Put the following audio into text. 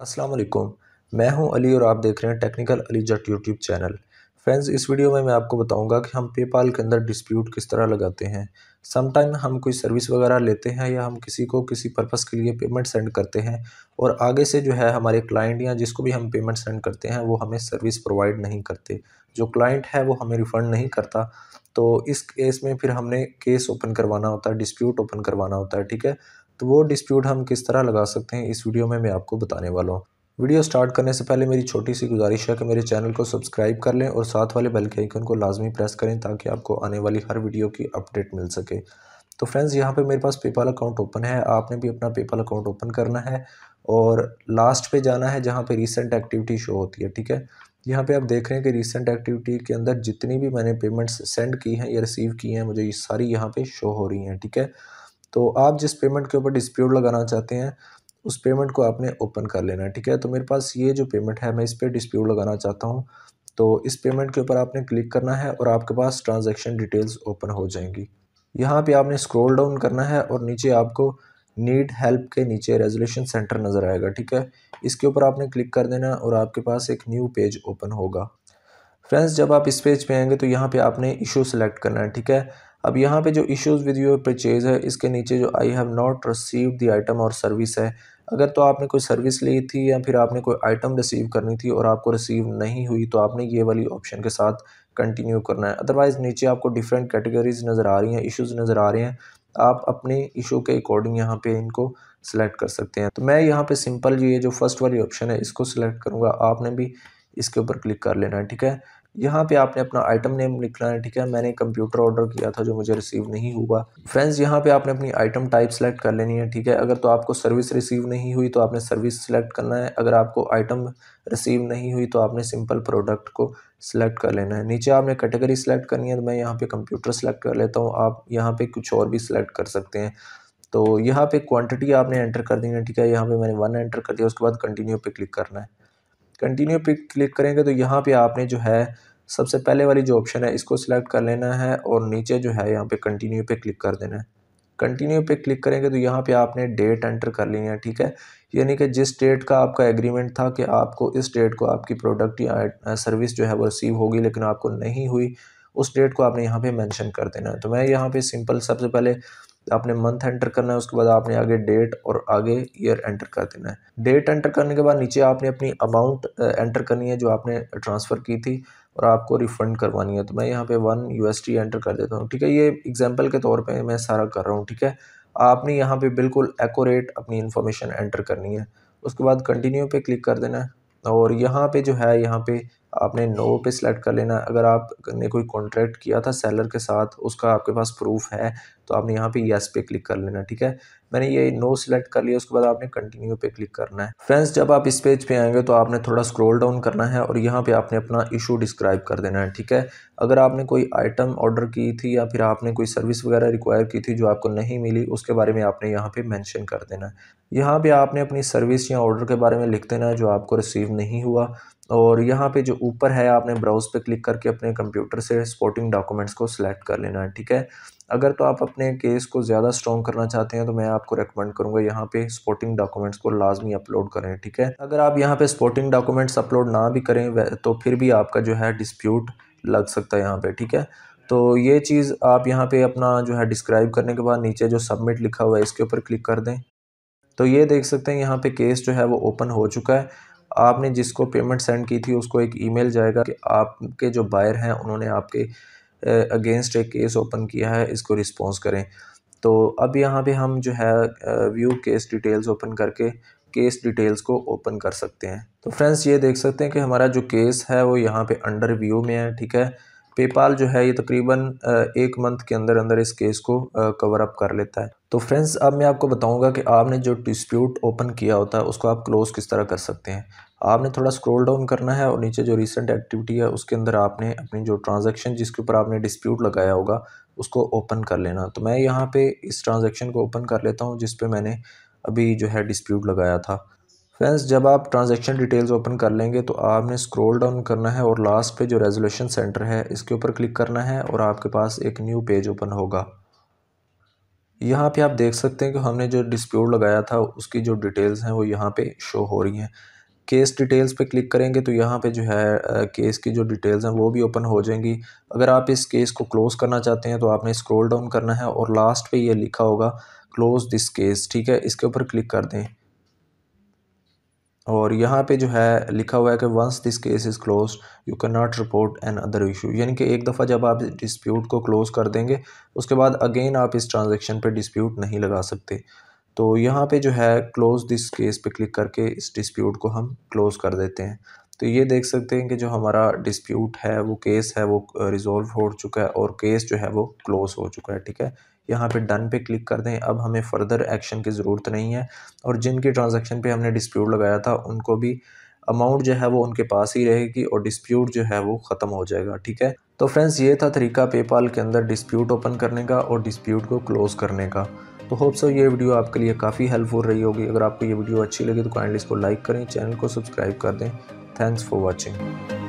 अस्सलाम वालेकुम मैं हूं अली और आप देख रहे हैं technical Ali Jat YouTube channel friends इस वीडियो में मैं आपको बताऊंगा कि हम पेपाल के अंदर डिस्प्यूट किस तरह लगाते हैं समटाइम हम कोई सर्विस वगैरह लेते हैं या हम किसी को किसी पर्पस के लिए पेमेंट सेंड करते हैं और आगे से जो है हमारे क्लाइंट या जिसको भी हम पेमेंट सेंड करते हैं वो हमें सर्विस प्रोवाइड नहीं करते जो क्लाइंट है वो हमें रिफ़ंड नहीं करता तो इस केस में फिर हमने केस ओपन करवाना होता है डिस्प्यूट ओपन करवाना होता है ठीक है तो वो डिस्प्यूट हम किस तरह लगा सकते हैं इस वीडियो में मैं आपको बताने वाला हूँ वीडियो स्टार्ट करने से पहले मेरी छोटी सी गुजारिश है कि मेरे चैनल को सब्सक्राइब कर लें और साथ वाले बेल के आइकन को लाजमी प्रेस करें ताकि आपको आने वाली हर वीडियो की अपडेट मिल सके तो फ्रेंड्स यहाँ पे मेरे पास पेपाल अकाउंट ओपन है आपने भी अपना पेपाल अकाउंट ओपन करना है और लास्ट पे जाना है जहाँ पे रीसेंट एक्टिविटी शो होती है ठीक है यहाँ पे आप देख रहे हैं कि रीसेंट एक्टिविटी के अंदर जितनी भी मैंने पेमेंट्स सेंड की हैं या रिसीव की हैं मुझे ये सारी यहाँ पे शो हो रही हैं ठीक है तो आप जिस पेमेंट के ऊपर डिस्प्यूट लगाना चाहते हैं उस पेमेंट को आपने ओपन कर लेना है ठीक है तो मेरे पास ये जो पेमेंट है मैं इस पर डिस्प्यूट लगाना चाहता हूँ तो इस पेमेंट के ऊपर आपने क्लिक करना है और आपके पास ट्रांजेक्शन डिटेल्स ओपन हो जाएंगी यहाँ पर आपने स्क्रोल डाउन करना है और नीचे आपको नीड हेल्प के नीचे रेजोल्यूशन सेंटर नज़र आएगा ठीक है इसके ऊपर आपने क्लिक कर देना और आपके पास एक न्यू पेज ओपन होगा फ्रेंड्स जब आप इस पेज पे आएंगे तो यहाँ पे आपने इशू सेलेक्ट करना है ठीक है अब यहाँ पे जो इश्यूज़ विद योर परचेज़ है इसके नीचे जो I have not receive the item और सर्विस है अगर तो आपने कोई सर्विस ली थी या फिर आपने कोई आइटम रिसीव करनी थी और आपको रिसीव नहीं हुई तो आपने ये वाली ऑप्शन के साथ कंटिन्यू करना है अदरवाइज़ नीचे आपको डिफरेंट कैटेगरीज नज़र आ रही हैं इश्यूज़ नज़र आ रहे हैं आप अपने इशू के अकॉर्डिंग यहाँ पे इनको सिलेक्ट कर सकते हैं तो मैं यहाँ पे सिंपल ये जो फर्स्ट वाली ऑप्शन है इसको सिलेक्ट करूँगा आपने भी इसके ऊपर क्लिक कर लेना है ठीक है यहाँ पे आपने अपना आइटम नेम लिखना है ठीक है मैंने कंप्यूटर ऑर्डर किया था जो मुझे रिसीव नहीं हुआ फ्रेंड्स यहाँ पे आपने अपनी आइटम टाइप सेलेक्ट कर लेनी है ठीक है अगर तो आपको सर्विस रिसीव नहीं हुई तो आपने सर्विस सेलेक्ट करना है अगर आपको आइटम रिसीव नहीं हुई तो आपने सिंपल प्रोडक्ट को सिलेक्ट कर लेना है नीचे आपने कैटेगरी सेलेक्ट करनी है तो मैं यहाँ पे कंप्यूटर सेलेक्ट कर लेता हूँ आप यहाँ पे कुछ और भी सिलेक्ट कर सकते हैं तो यहाँ पे क्वांटिटी आपने एंटर कर देनी है ठीक है यहाँ पे मैंने वन एंटर कर दिया उसके बाद कंटिन्यू पे क्लिक करना है कंटिन्यू पे क्लिक करेंगे तो यहाँ पे आपने जो है सबसे पहले वाली जो ऑप्शन है इसको सिलेक्ट कर लेना है और नीचे जो है यहाँ पे कंटिन्यू पे क्लिक कर देना है कंटिन्यू पे क्लिक करेंगे तो यहाँ पे आपने डेट एंटर कर लेनी है ठीक है यानी कि जिस डेट का आपका एग्रीमेंट था कि आपको इस डेट को आपकी प्रोडक्ट या सर्विस जो है वो रिसीव होगी लेकिन आपको नहीं हुई उस डेट को आपने यहाँ पे मेंशन कर देना है तो मैं यहाँ पे सिंपल सबसे पहले आपने मंथ एंटर करना है उसके बाद आपने आगे डेट और आगे ईयर एंटर कर देना है डेट एंटर करने के बाद नीचे आपने अपनी अमाउंट एंटर करनी है जो आपने ट्रांसफ़र की थी और आपको रिफ़ंड करवानी है तो मैं यहाँ पे वन यू एंटर कर देता हूँ ठीक है ये एग्जाम्पल के तौर पर मैं सारा कर रहा हूँ ठीक है आपने यहाँ पर बिल्कुल एकोरेट अपनी इन्फॉर्मेशन एंटर करनी है उसके बाद कंटिन्यू पर क्लिक कर देना है और यहाँ पर जो है यहाँ पर आपने नो पे सिलेक्ट कर लेना अगर आपने कोई कॉन्ट्रैक्ट किया था सेलर के साथ उसका आपके पास प्रूफ है तो आपने यहाँ पे यस पे क्लिक कर लेना ठीक है मैंने ये नो सिलेक्ट कर लिया उसके बाद आपने कंटिन्यू पे क्लिक करना है फ्रेंड्स जब आप इस पेज पे आएंगे तो आपने थोड़ा स्क्रॉल डाउन करना है और यहाँ पे आपने अपना इशू डिस्क्राइब कर देना है ठीक है अगर आपने कोई आइटम ऑर्डर की थी या फिर आपने कोई सर्विस वगैरह रिक्वायर की थी जो आपको नहीं मिली उसके बारे में आपने यहाँ पर मैंशन कर देना है यहाँ पर आपने अपनी सर्विस या ऑर्डर के बारे में लिख देना है जो आपको रिसीव नहीं हुआ और यहाँ पे जो ऊपर है आपने ब्राउज़ पे क्लिक करके अपने कंप्यूटर से स्पोर्टिंग डॉक्यूमेंट्स को सिलेक्ट कर लेना है ठीक है अगर तो आप अपने केस को ज़्यादा स्ट्रॉन्ग करना चाहते हैं तो मैं आपको रेकमेंड करूँगा यहाँ पे स्पोर्टिंग डॉक्यूमेंट्स को लाजमी अपलोड करें ठीक है अगर आप यहाँ पे स्पोर्टिंग डॉक्यूमेंट्स अपलोड ना भी करें तो फिर भी आपका जो है डिस्प्यूट लग सकता है यहाँ पर ठीक है तो ये चीज़ आप यहाँ पर अपना जो है डिस्क्राइब करने के बाद नीचे जो सबमिट लिखा हुआ है इसके ऊपर क्लिक कर दें तो ये देख सकते हैं यहाँ पे केस जो है वो ओपन हो चुका है आपने जिसको पेमेंट सेंड की थी उसको एक ईमेल जाएगा कि आपके जो बायर हैं उन्होंने आपके अगेंस्ट एक केस ओपन किया है इसको रिस्पॉन्स करें तो अब यहाँ पे हम जो है व्यू केस डिटेल्स ओपन करके केस डिटेल्स को ओपन कर सकते हैं तो फ्रेंड्स ये देख सकते हैं कि हमारा जो केस है वो यहाँ पे अंडर व्यू में है ठीक है पेपाल जो है ये तकरीबन एक मंथ के अंदर अंदर इस केस को कवर अप कर लेता है तो फ्रेंड्स अब मैं आपको बताऊंगा कि आपने जो डिस्प्यूट ओपन किया होता है उसको आप क्लोज़ किस तरह कर सकते हैं आपने थोड़ा स्क्रॉल डाउन करना है और नीचे जो रिसेंट एक्टिविटी है उसके अंदर आपने अपनी जो ट्रांजैक्शन जिसके ऊपर आपने डिस्प्यूट लगाया होगा उसको ओपन कर लेना तो मैं यहाँ पर इस ट्रांजेक्शन को ओपन कर लेता हूँ जिसपे मैंने अभी जो है डिस्प्यूट लगाया था फ्रेंड्स जब आप ट्रांजैक्शन डिटेल्स ओपन कर लेंगे तो आपने स्क्रॉल डाउन करना है और लास्ट पे जो रेजोल्यूशन सेंटर है इसके ऊपर क्लिक करना है और आपके पास एक न्यू पेज ओपन होगा यहाँ पे आप देख सकते हैं कि हमने जो डिस्प्यूट लगाया था उसकी जो डिटेल्स हैं वो यहाँ पे शो हो रही हैं केस डिटेल्स पे क्लिक करेंगे तो यहाँ पे जो है केस की जो डिटेल्स हैं वो भी ओपन हो जाएंगी अगर आप इस केस को क्लोज़ करना चाहते हैं तो आपने स्क्रॉल डाउन करना है और लास्ट पे ये लिखा होगा क्लोज़ दिस केस ठीक है इसके ऊपर क्लिक कर दें और यहाँ पे जो है लिखा हुआ है कि once this case is close you can not report another issue यानी कि एक दफ़ा जब आप डिस्प्यूट को क्लोज़ कर देंगे उसके बाद अगेन आप इस ट्रांजेक्शन पर डिस्प्यूट नहीं लगा सकते तो यहाँ पे जो है क्लोज़ दिस केस पे क्लिक करके इस डिस्प्यूट को हम क्लोज़ कर देते हैं तो ये देख सकते हैं कि जो हमारा डिस्प्यूट है वो केस है वो रिज़ोल्व हो चुका है और केस जो है वो क्लोज़ हो चुका है ठीक है यहाँ पे डन पे क्लिक कर दें अब हमें फ़र्दर एक्शन की ज़रूरत नहीं है और जिनके ट्रांजेक्शन पर हमने डिस्प्यूट लगाया था उनको भी अमाउंट जो है वो उनके पास ही रहेगी और डिस्प्यूट जो है वो ख़त्म हो जाएगा ठीक है तो फ्रेंड्स ये था तरीका पेपाल के अंदर डिस्प्यूट ओपन करने का और डिस्प्यूट को क्लोज़ करने का तो होप सो ये वीडियो आपके लिए काफ़ी हेल्पफुल रही होगी अगर आपको ये वीडियो अच्छी लगी तो काइंडली इसको लाइक करें चैनल को सब्सक्राइब कर दें थैंक्स फॉर वॉचिंग